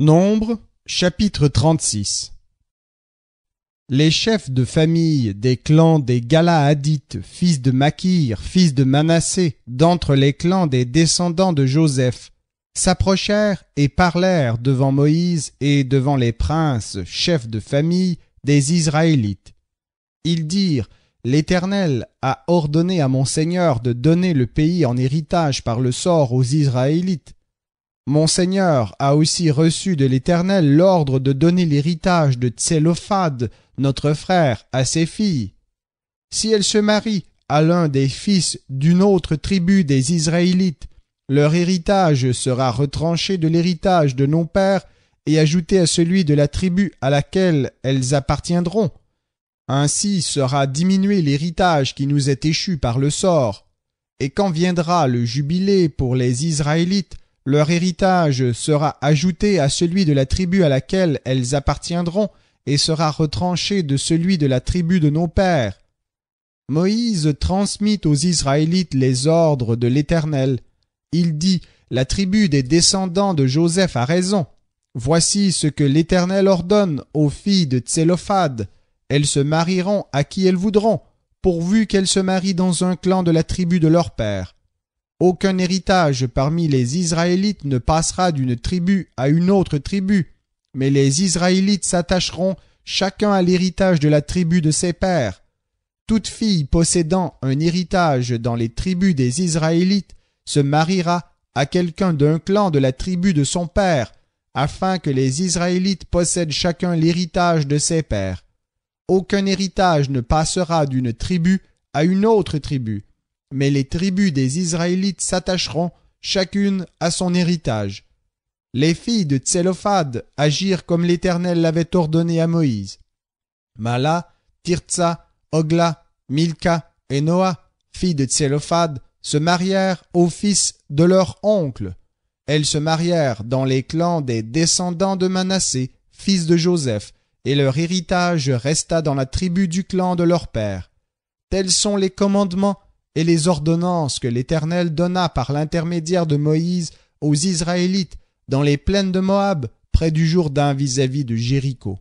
Nombre chapitre 36 Les chefs de famille des clans des Galaadites, fils de Makir, fils de Manassé, d'entre les clans des descendants de Joseph, s'approchèrent et parlèrent devant Moïse et devant les princes, chefs de famille des Israélites. Ils dirent L'Éternel a ordonné à mon Seigneur de donner le pays en héritage par le sort aux Israélites mon Seigneur a aussi reçu de l'Éternel l'ordre de donner l'héritage de Tsélophade, notre frère, à ses filles. Si elles se marient à l'un des fils d'une autre tribu des Israélites, leur héritage sera retranché de l'héritage de nos pères et ajouté à celui de la tribu à laquelle elles appartiendront. Ainsi sera diminué l'héritage qui nous est échu par le sort. Et quand viendra le jubilé pour les Israélites, leur héritage sera ajouté à celui de la tribu à laquelle elles appartiendront et sera retranché de celui de la tribu de nos pères. Moïse transmit aux Israélites les ordres de l'Éternel. Il dit, La tribu des descendants de Joseph a raison. Voici ce que l'Éternel ordonne aux filles de Tselophad. Elles se marieront à qui elles voudront, pourvu qu'elles se marient dans un clan de la tribu de leur père. Aucun héritage parmi les Israélites ne passera d'une tribu à une autre tribu, mais les Israélites s'attacheront chacun à l'héritage de la tribu de ses pères. Toute fille possédant un héritage dans les tribus des Israélites se mariera à quelqu'un d'un clan de la tribu de son père, afin que les Israélites possèdent chacun l'héritage de ses pères. Aucun héritage ne passera d'une tribu à une autre tribu, mais les tribus des Israélites s'attacheront chacune à son héritage. Les filles de Tselophad agirent comme l'Éternel l'avait ordonné à Moïse. Mala, Tirtsa, Ogla, Milka et Noah, filles de Tselophad, se marièrent aux fils de leur oncle. Elles se marièrent dans les clans des descendants de Manassé, fils de Joseph, et leur héritage resta dans la tribu du clan de leur père. Tels sont les commandements et les ordonnances que l'Éternel donna par l'intermédiaire de Moïse aux Israélites dans les plaines de Moab, près du Jourdain vis-à-vis -vis de Jéricho.